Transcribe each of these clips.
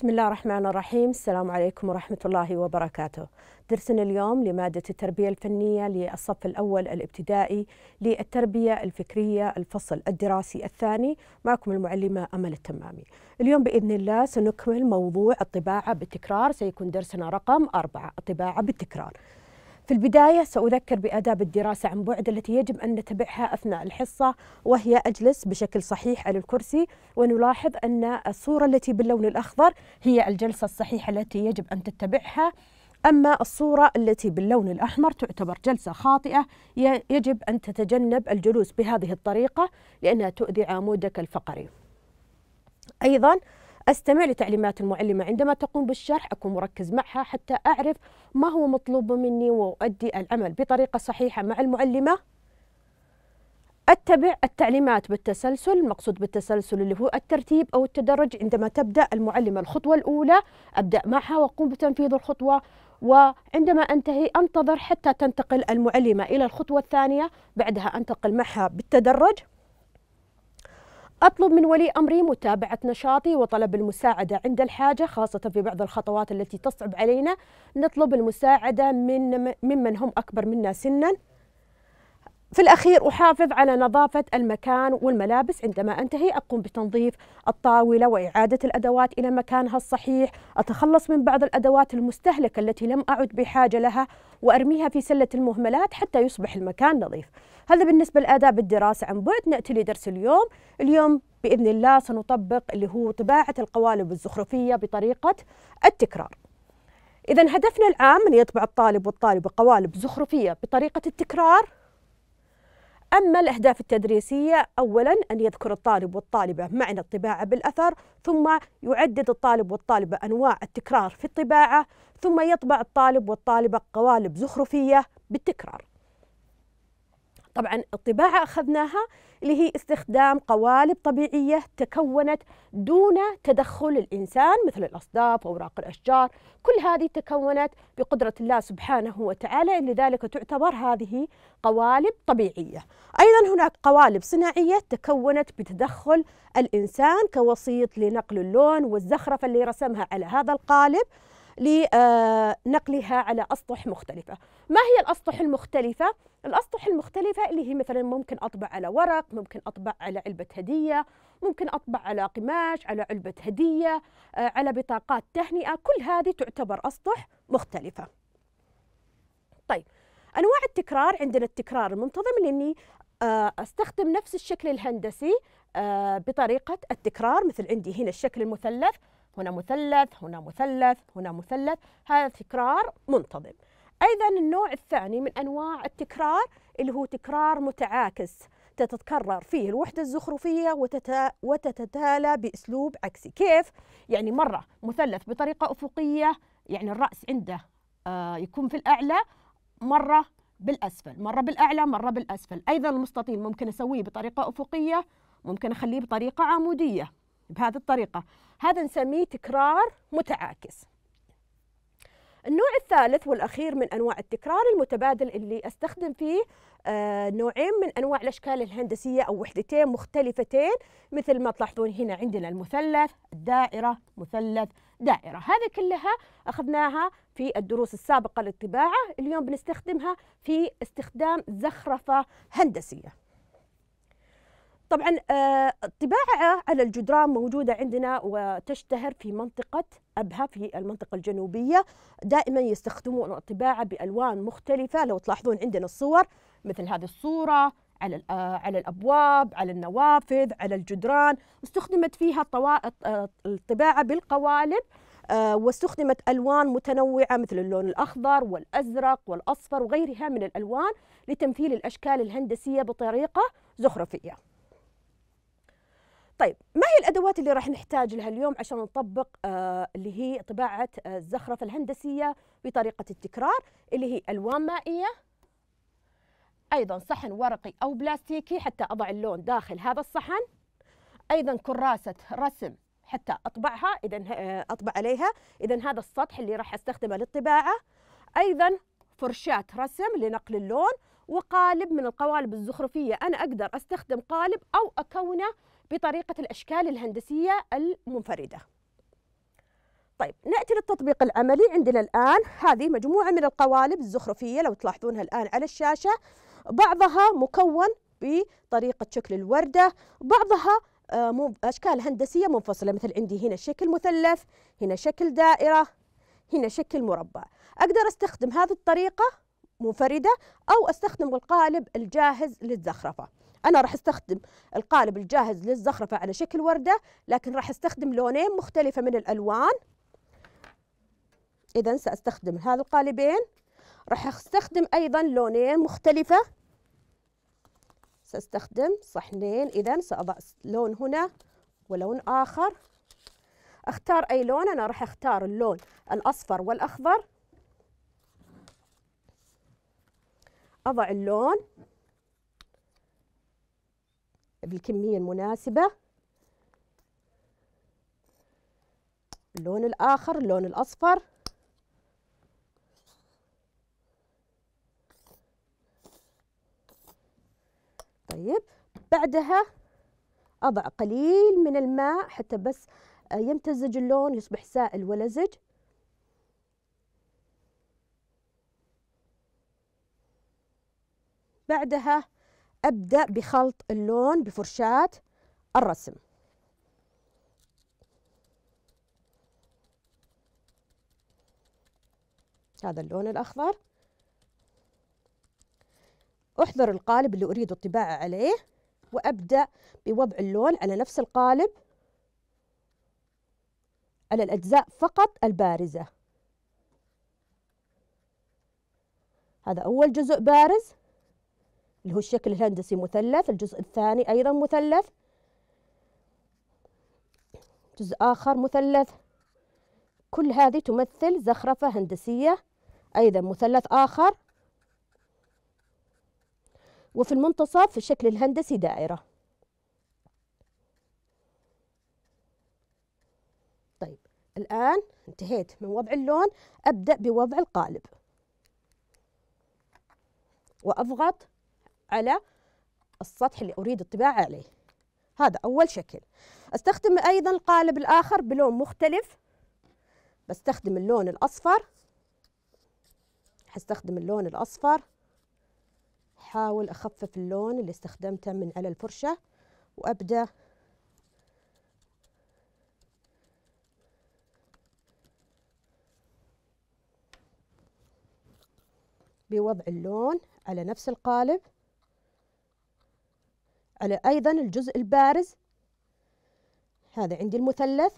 بسم الله الرحمن الرحيم السلام عليكم ورحمة الله وبركاته درسنا اليوم لمادة التربية الفنية للصف الأول الابتدائي للتربية الفكرية الفصل الدراسي الثاني معكم المعلمة أمل التمامي اليوم بإذن الله سنكمل موضوع الطباعة بالتكرار سيكون درسنا رقم أربعة الطباعة بالتكرار في البداية سأذكر بآداب الدراسة عن بعد التي يجب أن نتبعها أثناء الحصة وهي أجلس بشكل صحيح على الكرسي ونلاحظ أن الصورة التي باللون الأخضر هي الجلسة الصحيحة التي يجب أن تتبعها أما الصورة التي باللون الأحمر تعتبر جلسة خاطئة يجب أن تتجنب الجلوس بهذه الطريقة لأنها تؤذي عمودك الفقري أيضاً أستمع لتعليمات المعلمة عندما تقوم بالشرح أكون مركز معها حتى أعرف ما هو مطلوب مني وأؤدي العمل بطريقة صحيحة مع المعلمة أتبع التعليمات بالتسلسل المقصود بالتسلسل اللي هو الترتيب أو التدرج عندما تبدأ المعلمة الخطوة الأولى أبدأ معها وأقوم بتنفيذ الخطوة وعندما أنتهي أنتظر حتى تنتقل المعلمة إلى الخطوة الثانية بعدها أنتقل معها بالتدرج أطلب من ولي أمري متابعة نشاطي وطلب المساعدة عند الحاجة خاصة في بعض الخطوات التي تصعب علينا نطلب المساعدة من ممن هم أكبر منا سنا في الأخير أحافظ على نظافة المكان والملابس عندما أنتهي أقوم بتنظيف الطاولة وإعادة الأدوات إلى مكانها الصحيح أتخلص من بعض الأدوات المستهلكة التي لم أعد بحاجة لها وأرميها في سلة المهملات حتى يصبح المكان نظيف هذا بالنسبة لآداب الدراسة عن بعد نأتي لدرس اليوم اليوم بإذن الله سنطبق اللي هو طباعة القوالب الزخرفية بطريقة التكرار إذا هدفنا العام أن يطبع الطالب والطالبة قوالب زخرفية بطريقة التكرار أما الأهداف التدريسية أولا أن يذكر الطالب والطالبة معنى الطباعة بالأثر ثم يعدد الطالب والطالبة أنواع التكرار في الطباعة ثم يطبع الطالب والطالبة قوالب زخرفية بالتكرار طبعا الطباعة أخذناها اللي هي استخدام قوالب طبيعية تكونت دون تدخل الإنسان مثل الأصداف وأوراق الأشجار كل هذه تكونت بقدرة الله سبحانه وتعالى لذلك تعتبر هذه قوالب طبيعية أيضا هناك قوالب صناعية تكونت بتدخل الإنسان كوسيط لنقل اللون والزخرفة اللي رسمها على هذا القالب لنقلها على أسطح مختلفة ما هي الأسطح المختلفة؟ الأسطح المختلفة اللي هي مثلا ممكن أطبع على ورق ممكن أطبع على علبة هدية ممكن أطبع على قماش على علبة هدية آه، على بطاقات تهنئة كل هذه تعتبر أسطح مختلفة طيب أنواع التكرار عندنا التكرار المنتظم لأني آه، استخدم نفس الشكل الهندسي آه، بطريقة التكرار مثل عندي هنا الشكل المثلث هنا مثلث هنا مثلث هنا مثلث هذا تكرار منتظم أيضا النوع الثاني من أنواع التكرار اللي هو تكرار متعاكس تتكرر فيه الوحدة الزخرفية وتت... وتتتالى بأسلوب عكسي كيف؟ يعني مرة مثلث بطريقة أفقية يعني الرأس عنده آه يكون في الأعلى مرة بالأسفل مرة بالأعلى مرة بالأسفل أيضا المستطيل ممكن أسويه بطريقة أفقية ممكن أخليه بطريقة عمودية بهذه الطريقة هذا نسميه تكرار متعاكس النوع الثالث والأخير من أنواع التكرار المتبادل اللي أستخدم فيه آه، نوعين من أنواع الأشكال الهندسية أو وحدتين مختلفتين مثل ما تلاحظون هنا عندنا المثلث الدائرة مثلث دائرة هذه كلها أخذناها في الدروس السابقة للطباعة اليوم بنستخدمها في استخدام زخرفة هندسية طبعا الطباعة آه، على الجدران موجودة عندنا وتشتهر في منطقة أبها في المنطقة الجنوبية دائما يستخدمون الطباعة بألوان مختلفة لو تلاحظون عندنا الصور مثل هذه الصورة على آه، على الابواب على النوافذ على الجدران استخدمت فيها آه، الطباعه بالقوالب واستخدمت الوان متنوعه مثل اللون الاخضر والازرق والاصفر وغيرها من الالوان لتمثيل الاشكال الهندسيه بطريقه زخرفيه طيب ما هي الادوات اللي راح نحتاج لها اليوم عشان نطبق آه اللي هي طباعه آه، الزخرفه الهندسيه بطريقه التكرار اللي هي الوان مائيه ايضا صحن ورقي او بلاستيكي حتى اضع اللون داخل هذا الصحن ايضا كراسه رسم حتى اطبعها اذا آه، اطبع عليها اذا هذا السطح اللي راح استخدمه للطباعه ايضا فرشاه رسم لنقل اللون وقالب من القوالب الزخرفيه انا اقدر استخدم قالب او اكونه بطريقة الأشكال الهندسية المنفردة طيب نأتي للتطبيق العملي عندنا الآن هذه مجموعة من القوالب الزخرفية لو تلاحظونها الآن على الشاشة بعضها مكون بطريقة شكل الوردة بعضها آه، أشكال هندسية منفصلة مثل عندي هنا شكل مثلث هنا شكل دائرة هنا شكل مربع أقدر أستخدم هذه الطريقة منفردة أو أستخدم القالب الجاهز للزخرفة أنا راح أستخدم القالب الجاهز للزخرفة على شكل وردة لكن راح أستخدم لونين مختلفة من الألوان إذا سأستخدم هذا القالبين راح أستخدم أيضا لونين مختلفة سأستخدم صحنين إذا سأضع لون هنا ولون آخر أختار أي لون أنا راح أختار اللون الأصفر والأخضر أضع اللون بالكمية المناسبة اللون الآخر اللون الأصفر طيب بعدها أضع قليل من الماء حتى بس يمتزج اللون يصبح سائل ولزج بعدها أبدأ بخلط اللون بفرشاة الرسم هذا اللون الأخضر أحضر القالب اللي أريد الطباعة عليه وأبدأ بوضع اللون على نفس القالب على الأجزاء فقط البارزة هذا أول جزء بارز اللي هو الشكل الهندسي مثلث الجزء الثاني أيضا مثلث جزء آخر مثلث كل هذه تمثل زخرفة هندسية أيضا مثلث آخر وفي المنتصف في الشكل الهندسي دائرة طيب الآن انتهيت من وضع اللون أبدأ بوضع القالب وأضغط على السطح اللي أريد الطباعة عليه هذا أول شكل أستخدم أيضا القالب الآخر بلون مختلف بستخدم اللون الأصفر هستخدم اللون الأصفر حاول أخفف اللون اللي استخدمته من على الفرشة وأبدأ بوضع اللون على نفس القالب على أيضا الجزء البارز هذا عندي المثلث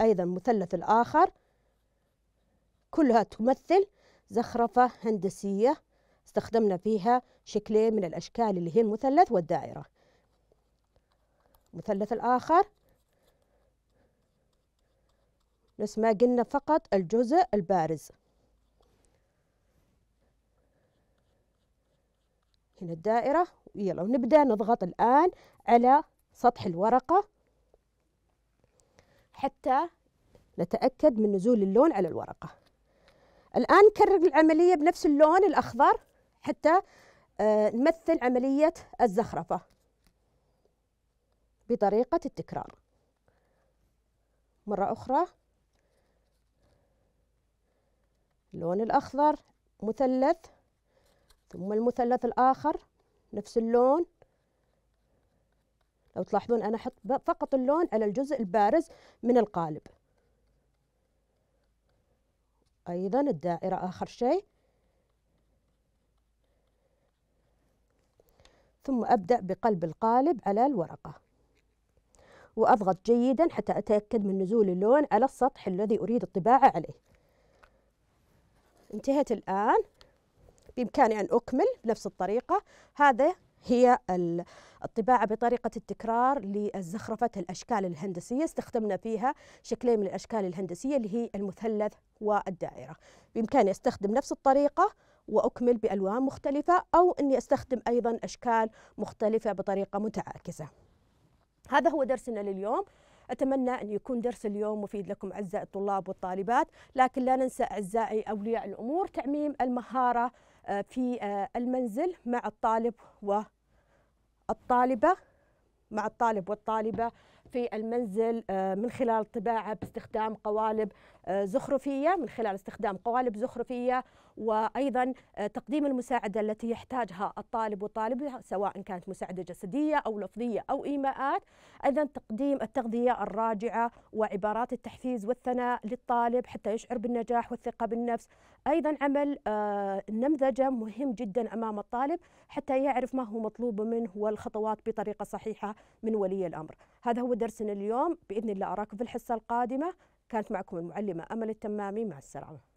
أيضا مثلث الآخر كلها تمثل زخرفة هندسية استخدمنا فيها شكلين من الأشكال اللي هي المثلث والدائرة المثلث الآخر نفس ما قلنا فقط الجزء البارز هنا الدائرة يلا ونبدأ نضغط الآن على سطح الورقة حتى نتأكد من نزول اللون على الورقة الآن نكرر العملية بنفس اللون الأخضر حتى آه، نمثل عملية الزخرفة بطريقة التكرار مرة أخرى اللون الأخضر مثلث ثم المثلث الآخر نفس اللون لو تلاحظون أنا أحط فقط اللون على الجزء البارز من القالب أيضا الدائرة آخر شيء ثم أبدأ بقلب القالب على الورقة وأضغط جيدا حتى أتأكد من نزول اللون على السطح الذي أريد الطباعة عليه انتهت الآن بإمكاني أن أكمل بنفس الطريقة هذا هي الطباعة بطريقة التكرار للزخرفة الأشكال الهندسية استخدمنا فيها شكلين من الأشكال الهندسية اللي هي المثلث والدائرة بإمكاني أستخدم نفس الطريقة وأكمل بألوان مختلفة أو أني أستخدم أيضا أشكال مختلفة بطريقة متعاكسة هذا هو درسنا لليوم أتمنى أن يكون درس اليوم مفيد لكم أعزائي الطلاب والطالبات لكن لا ننسى أعزائي أولياء الأمور تعميم المهارة آه، في آه، المنزل مع الطالب والطالبة مع الطالب والطالبة في المنزل آه، من خلال الطباعة باستخدام قوالب آه، زخرفية من خلال استخدام قوالب زخرفية وأيضا آه، تقديم المساعدة التي يحتاجها الطالب وطالبها سواء كانت مساعدة جسدية أو لفظية أو إيماءات أيضا تقديم التغذية الراجعة وعبارات التحفيز والثناء للطالب حتى يشعر بالنجاح والثقة بالنفس أيضا عمل نمذجة مهم جدا أمام الطالب حتى يعرف ما هو مطلوب منه والخطوات بطريقة صحيحة من ولي الأمر هذا هو درسنا اليوم بإذن الله أراكم في الحصة القادمة كانت معكم المعلمة أمل التمامي مع السلامة